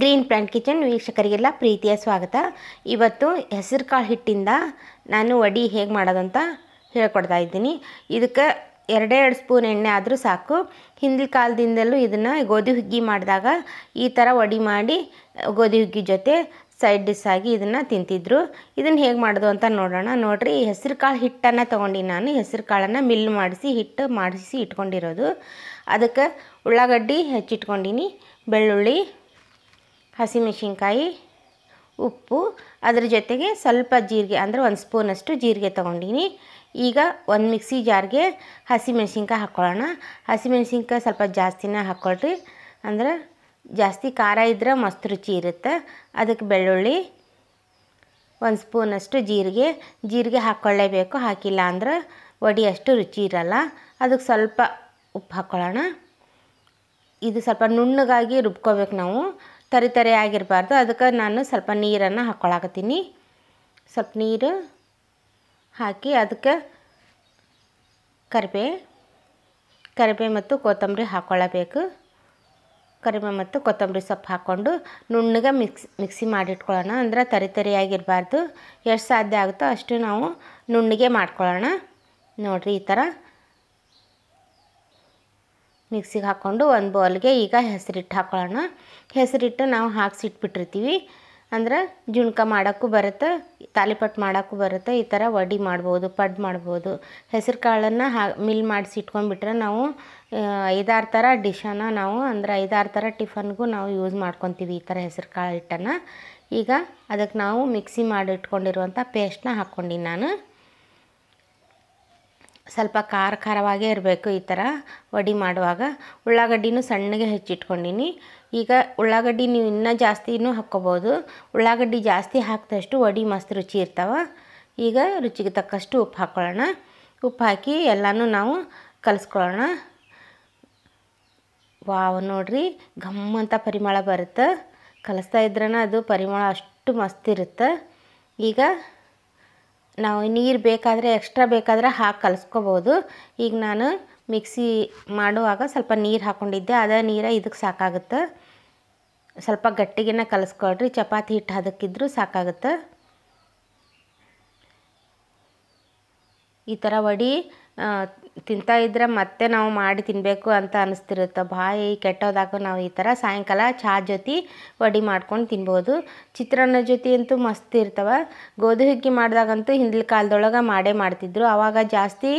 green plant kitchen ವೀಕ್ಷಕರಿಗೆಲ್ಲ ಪ್ರೀತಿಯ ಸ್ವಾಗತ ಇವತ್ತು ಹೆಸರು ಕಾಳು ಹಿಟ್ಟಿಂದ ನಾನು ವಡಿ ಹೇಗೆ ಮಾಡೋದಂತ ಹೇಳ್ಕೊಡ್ತಾ ಇದ್ದೀನಿ ಇದಕ್ಕೆ ಎರಡೇ ಎರಡು ಸ್ಪೂನ್ ಎಣ್ಣೆ ಆದರೂ ಸಾಕು ಹಿಂದಿನ ಕಾಲದಿಂದಲೂ ಇದನ್ನು ಗೋಧಿ ಹುಗ್ಗಿ ಮಾಡಿದಾಗ ಈ ಥರ ವಡಿ ಮಾಡಿ ಗೋಧಿ ಹುಗ್ಗಿ ಜೊತೆ ಸೈಡ್ ಡಿಸ್ ಆಗಿ ಇದನ್ನು ತಿಂತಿದ್ರು ಇದನ್ನು ಹೇಗೆ ಮಾಡೋದು ಅಂತ ನೋಡೋಣ ನೋಡಿರಿ ಹೆಸರು ಕಾಳು ಹಿಟ್ಟನ್ನು ತೊಗೊಂಡು ನಾನು ಹೆಸರು ಕಾಳನ್ನು ಮಿಲ್ ಮಾಡಿಸಿ ಹಿಟ್ಟು ಮಾಡಿಸಿ ಇಟ್ಕೊಂಡಿರೋದು ಅದಕ್ಕೆ ಉಳ್ಳಾಗಡ್ಡಿ ಹೆಚ್ಚಿಟ್ಕೊಂಡಿನಿ ಬೆಳ್ಳುಳ್ಳಿ ಹಸಿಮೆಣ್ಸಿನ್ಕಾಯಿ ಉಪ್ಪು ಅದ್ರ ಜೊತೆಗೆ ಸ್ವಲ್ಪ ಜೀರಿಗೆ ಅಂದರೆ ಒಂದು ಸ್ಪೂನಷ್ಟು ಜೀರಿಗೆ ತೊಗೊಂಡಿನಿ ಈಗ ಒಂದು ಮಿಕ್ಸಿ ಜಾರ್ಗೆ ಹಸಿಮೆಣ್ಸಿನ್ಕಾಯಿ ಹಾಕ್ಕೊಳ್ಳೋಣ ಹಸಿಮೆಣ್ಸಿನ್ಕಾಯಿ ಸ್ವಲ್ಪ ಜಾಸ್ತಿನೇ ಹಾಕ್ಕೊಳ್ರಿ ಅಂದ್ರೆ ಜಾಸ್ತಿ ಖಾರ ಇದ್ದರೆ ಮಸ್ತ್ ರುಚಿ ಇರುತ್ತೆ ಅದಕ್ಕೆ ಬೆಳ್ಳುಳ್ಳಿ ಒಂದು ಸ್ಪೂನಷ್ಟು ಜೀರಿಗೆ ಜೀರಿಗೆ ಹಾಕ್ಕೊಳ್ಳೇಬೇಕು ಹಾಕಿಲ್ಲ ಅಂದ್ರೆ ವಡಿ ಅಷ್ಟು ರುಚಿ ಇರಲ್ಲ ಅದಕ್ಕೆ ಸ್ವಲ್ಪ ಉಪ್ಪು ಹಾಕ್ಕೊಳ್ಳೋಣ ಇದು ಸ್ವಲ್ಪ ನುಣ್ಣಗಾಗಿ ರುಬ್ಕೋಬೇಕು ನಾವು ತರಿ ತರಿ ಆಗಿರಬಾರ್ದು ಅದಕ್ಕೆ ನಾನು ಸ್ವಲ್ಪ ನೀರನ್ನು ಹಾಕ್ಕೊಳಕತ್ತೀನಿ ಸ್ವಲ್ಪ ನೀರು ಹಾಕಿ ಅದಕ್ಕೆ ಕರಿಬೇ ಕರಿಬೇ ಮತ್ತು ಕೊತ್ತಂಬರಿ ಹಾಕ್ಕೊಳ್ಳಬೇಕು ಕರಿಬೇ ಮತ್ತು ಕೊತ್ತಂಬರಿ ಸೊಪ್ಪು ಹಾಕ್ಕೊಂಡು ನುಣ್ಣಗೆ ಮಿಕ್ಸ್ ಮಿಕ್ಸಿ ಮಾಡಿಟ್ಕೊಳ್ಳೋಣ ಅಂದ್ರೆ ತರಿ ಆಗಿರಬಾರ್ದು ಎಷ್ಟು ಸಾಧ್ಯ ಆಗುತ್ತೋ ಅಷ್ಟು ನಾವು ನುಣ್ಣಗೆ ಮಾಡ್ಕೊಳ್ಳೋಣ ನೋಡಿರಿ ಈ ಥರ ಮಿಕ್ಸಿಗೆ ಹಾಕ್ಕೊಂಡು ಒಂದು ಬೌಲ್ಗೆ ಈಗ ಹೆಸರಿಟ್ಟು ಹಾಕೊಳ್ಳೋಣ ಹೆಸರಿಟ್ಟು ನಾವು ಹಾಕ್ಸಿಟ್ಬಿಟ್ಟಿರ್ತೀವಿ ಅಂದ್ರೆ ಜುಣ್ಕ ಮಾಡೋಕ್ಕೂ ಬರುತ್ತೆ ತಾಲಿಪಟ್ಟು ಮಾಡೋಕ್ಕೂ ಬರುತ್ತೆ ಈ ಥರ ವಡಿ ಮಾಡ್ಬೋದು ಪಡ್ ಮಾಡ್ಬೋದು ಹೆಸರು ಕಾಳನ್ನು ಹಾ ಮಿಲ್ ಮಾಡಿಸಿ ಇಟ್ಕೊಂಡ್ಬಿಟ್ರೆ ನಾವು ಐದಾರು ಥರ ಡಿಶನ ನಾವು ಅಂದ್ರೆ ಐದಾರು ಥರ ಟಿಫನ್ಗೂ ನಾವು ಯೂಸ್ ಮಾಡ್ಕೊತೀವಿ ಈ ಥರ ಹೆಸರು ಕಾಳು ಹಿಟ್ಟನ್ನು ಈಗ ಅದಕ್ಕೆ ನಾವು ಮಿಕ್ಸಿ ಮಾಡಿಟ್ಕೊಂಡಿರುವಂಥ ಪೇಸ್ಟ್ನ ಪೇಸ್ಟನ್ನ ನಾನು ಸ್ವಲ್ಪ ಖಾರ ಖಾರವಾಗೇ ಇರಬೇಕು ಈ ಥರ ವಡಿ ಮಾಡುವಾಗ ಉಳ್ಳಾಗಡ್ಡಿನೂ ಸಣ್ಣಗೆ ಹೆಚ್ಚಿಟ್ಕೊಂಡಿನಿ ಈಗ ಉಳ್ಳಾಗಡ್ಡಿ ನೀವು ಇನ್ನೂ ಜಾಸ್ತಿನೂ ಹಾಕ್ಕೋಬೋದು ಉಳ್ಳಾಗಡ್ಡಿ ಜಾಸ್ತಿ ಹಾಕಿದಷ್ಟು ವಡಿ ಮಸ್ತ್ ರುಚಿ ಇರ್ತಾವೆ ಈಗ ರುಚಿಗೆ ತಕ್ಕಷ್ಟು ಉಪ್ಪು ಹಾಕ್ಕೊಳ್ಳೋಣ ಉಪ್ಪು ಹಾಕಿ ಎಲ್ಲನೂ ನಾವು ಕಲಿಸ್ಕೊಳ್ಳೋಣ ವಾವ್ ನೋಡ್ರಿ ಘಮ್ ಅಂತ ಪರಿಮಳ ಬರುತ್ತೆ ಕಲಿಸ್ತಾ ಇದ್ರೇ ಅದು ಪರಿಮಳ ಅಷ್ಟು ಮಸ್ತ್ ಇರುತ್ತೆ ಈಗ ನಾವು ನೀರು ಬೇಕಾದರೆ ಎಕ್ಸ್ಟ್ರಾ ಬೇಕಾದರೆ ಹಾಕಿ ಕಲಿಸ್ಕೋಬೋದು ಈಗ ನಾನು ಮಿಕ್ಸಿ ಮಾಡುವಾಗ ಸ್ವಲ್ಪ ನೀರು ಹಾಕ್ಕೊಂಡಿದ್ದೆ ಅದೇ ನೀರು ಇದಕ್ಕೆ ಸಾಕಾಗುತ್ತೆ ಸ್ವಲ್ಪ ಗಟ್ಟಿಗೆನ ಕಲಿಸ್ಕೊಳ್ರಿ ಚಪಾತಿ ಹಿಟ್ಟು ಅದಕ್ಕಿದ್ರೂ ಸಾಕಾಗುತ್ತೆ ಈ ಥರ ವಡಿ ತಿಂತಾ ಇದ್ದರೆ ಮತ್ತೆ ನಾವು ಮಾಡಿ ತಿನ್ನಬೇಕು ಅಂತ ಅನಿಸ್ತಿರುತ್ತೆ ಬಾಯಿ ಕೆಟ್ಟೋದಾಗ ನಾವು ಈ ಥರ ಸಾಯಂಕಾಲ ಚಹಾ ಜೊತೆ ವಡಿ ಮಾಡ್ಕೊಂಡು ತಿನ್ಬೋದು ಚಿತ್ರಾನ್ನ ಜೊತೆ ಅಂತೂ ಮಸ್ತ್ ಇರ್ತವೆ ಗೋಧಿ ಹುಗ್ಗಿ ಮಾಡಿದಾಗಂತೂ ಹಿಂದಿನ ಕಾಲದೊಳಗೆ ಮಾಡೇ ಮಾಡ್ತಿದ್ರು ಆವಾಗ ಜಾಸ್ತಿ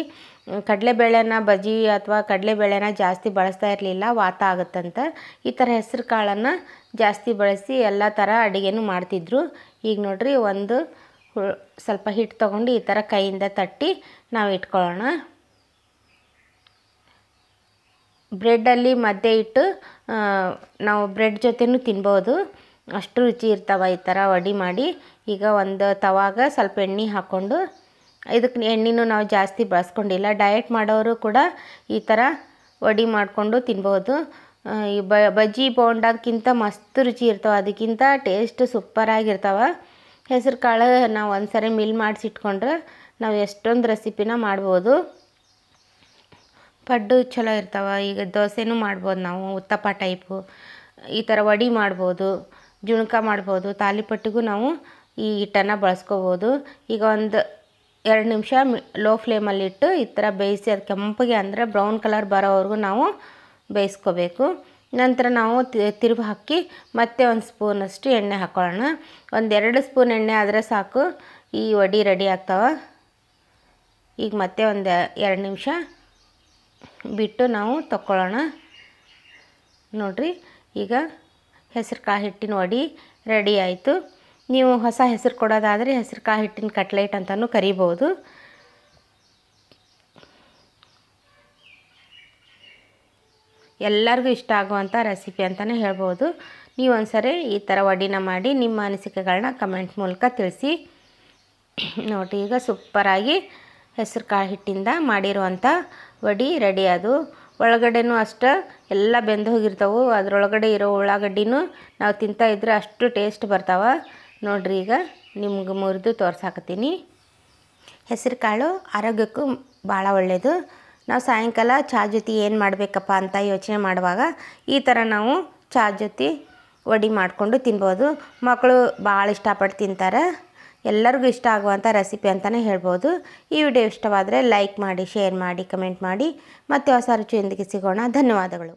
ಕಡಲೆಬೇಳೆನ ಬಜ್ಜಿ ಅಥವಾ ಕಡಲೆಬೇಳೆನ ಜಾಸ್ತಿ ಬಳಸ್ತಾ ಇರಲಿಲ್ಲ ವಾತ ಆಗುತ್ತಂತ ಈ ಥರ ಹೆಸರು ಕಾಳನ್ನು ಜಾಸ್ತಿ ಬಳಸಿ ಎಲ್ಲ ಥರ ಅಡುಗೆನೂ ಮಾಡ್ತಿದ್ರು ಈಗ ನೋಡ್ರಿ ಒಂದು ಸ್ವಲ್ಪ ಹಿಟ್ಟು ತೊಗೊಂಡು ಈ ಥರ ಕೈಯಿಂದ ತಟ್ಟಿ ನಾವು ಇಟ್ಕೊಳ್ಳೋಣ ಬ್ರೆಡ್ಡಲ್ಲಿ ಮಧ್ಯೆ ಇಟ್ಟು ನಾವು ಬ್ರೆಡ್ ಜೊತೆಯೂ ತಿನ್ಬೋದು ಅಷ್ಟು ರುಚಿ ಇರ್ತಾವೆ ಈ ಥರ ವಡಿ ಮಾಡಿ ಈಗ ಒಂದು ತವಾಗ ಸ್ವಲ್ಪ ಎಣ್ಣೆ ಹಾಕ್ಕೊಂಡು ಇದಕ್ಕೆ ಎಣ್ಣೆನೂ ನಾವು ಜಾಸ್ತಿ ಬಳಸ್ಕೊಂಡಿಲ್ಲ ಡಯಟ್ ಮಾಡೋರು ಕೂಡ ಈ ಥರ ವಡಿ ಮಾಡಿಕೊಂಡು ತಿನ್ಬೋದು ಈ ಬಜ್ಜಿ ಬೋಂಡಕ್ಕಿಂತ ಮಸ್ತ್ ರುಚಿ ಇರ್ತಾವೆ ಅದಕ್ಕಿಂತ ಟೇಸ್ಟ್ ಸೂಪರಾಗಿರ್ತಾವೆ ಹೆಸರು ಕಾಳು ನಾವು ಒಂದು ಸರಿ ಮಿಲ್ ಮಾಡಿಸಿಟ್ಕೊಂಡ್ರೆ ನಾವು ಎಷ್ಟೊಂದು ರೆಸಿಪಿನ ಮಾಡ್ಬೋದು ಕಡ್ಡು ಚಲೋ ಇರ್ತಾವೆ ಈಗ ದೋಸೆನೂ ಮಾಡ್ಬೋದು ನಾವು ಉತ್ತಪ್ಪ ಟೈಪು ಈ ಥರ ವಡಿ ಮಾಡ್ಬೋದು ಜುಣ್ಕ ಮಾಡ್ಬೋದು ತಾಲಿಪಟ್ಟಿಗೂ ನಾವು ಈ ಹಿಟ್ಟನ್ನು ಬಳಸ್ಕೋಬೋದು ಈಗ ಒಂದು ಎರಡು ನಿಮಿಷ ಲೋ ಫ್ಲೇಮಲ್ಲಿ ಇಟ್ಟು ಈ ಥರ ಬೇಯಿಸಿ ಅದು ಕೆಂಪಗೆ ಅಂದರೆ ಬ್ರೌನ್ ಕಲರ್ ಬರೋವರೆಗೂ ನಾವು ಬೇಯಿಸ್ಕೋಬೇಕು ನಂತರ ನಾವು ತಿರುಗಿ ಹಾಕಿ ಮತ್ತೆ ಒಂದು ಸ್ಪೂನಷ್ಟು ಎಣ್ಣೆ ಹಾಕೊಳ್ಳೋಣ ಒಂದೆರಡು ಸ್ಪೂನ್ ಎಣ್ಣೆ ಆದರೆ ಸಾಕು ಈ ವಡಿ ರೆಡಿ ಆಗ್ತಾವೆ ಈಗ ಮತ್ತೆ ಒಂದು ಎರಡು ನಿಮಿಷ ಬಿಟ್ಟು ನಾವು ತಕ್ಕೊಳ್ಳೋಣ ನೋಡ್ರಿ ಈಗ ಹೆಸರು ಹಿಟ್ಟಿನ ವಡಿ ರೆಡಿ ಆಯಿತು ನೀವು ಹೊಸ ಹೆಸರು ಕೊಡೋದಾದರೆ ಹೆಸರು ಹಿಟ್ಟಿನ ಕಟ್ಲೆಟ್ ಅಂತಲೂ ಕರಿಬೋದು ಎಲ್ಲರಿಗೂ ಇಷ್ಟ ಆಗುವಂಥ ರೆಸಿಪಿ ಅಂತಲೇ ಹೇಳ್ಬೋದು ನೀವು ಒಂದ್ಸರಿ ಈ ಥರ ವಡಿನ ಮಾಡಿ ನಿಮ್ಮ ಅನಿಸಿಕೆಗಳನ್ನ ಕಮೆಂಟ್ ಮೂಲಕ ತಿಳಿಸಿ ನೋಡಿ ಈಗ ಸೂಪರಾಗಿ ಹೆಸರು ಕಾಳು ಹಿಟ್ಟಿಂದ ಮಾಡಿರುವಂಥ ವಡಿ ರೆಡಿ ಅದು ಒಳಗಡೆನೂ ಅಷ್ಟು ಎಲ್ಲ ಬೆಂದು ಹೋಗಿರ್ತಾವೆ ಅದರೊಳಗಡೆ ಇರೋ ಉಳ್ಳಾಗಡ್ಡಿನೂ ನಾವು ತಿಂತಾ ಇದ್ರೆ ಅಷ್ಟು ಟೇಸ್ಟ್ ಬರ್ತಾವೆ ನೋಡ್ರಿ ಈಗ ನಿಮ್ಗೆ ಮುರಿದು ತೋರ್ಸಾಕತ್ತೀನಿ ಹೆಸರು ಕಾಳು ಆರೋಗ್ಯಕ್ಕೂ ಭಾಳ ಒಳ್ಳೆಯದು ನಾವು ಸಾಯಂಕಾಲ ಚಹಾ ಜೊತೆ ಏನು ಮಾಡಬೇಕಪ್ಪ ಅಂತ ಯೋಚನೆ ಮಾಡುವಾಗ ಈ ಥರ ನಾವು ಚಹಾ ಜೊತೆ ವಡಿ ಮಾಡಿಕೊಂಡು ತಿನ್ಬೋದು ಮಕ್ಕಳು ಭಾಳ ಇಷ್ಟಪಟ್ಟು ತಿಂತಾರೆ ಎಲ್ಲರಿಗೂ ಇಷ್ಟ ಆಗುವಂಥ ರೆಸಿಪಿ ಅಂತಲೇ ಹೇಳ್ಬೋದು ಈ ವಿಡಿಯೋ ಇಷ್ಟವಾದರೆ ಲೈಕ್ ಮಾಡಿ ಶೇರ್ ಮಾಡಿ ಕಮೆಂಟ್ ಮಾಡಿ ಮತ್ತೆ ಹೊಸ ರುಚಿಯೊಂದಿಗೆ ಸಿಗೋಣ ಧನ್ಯವಾದಗಳು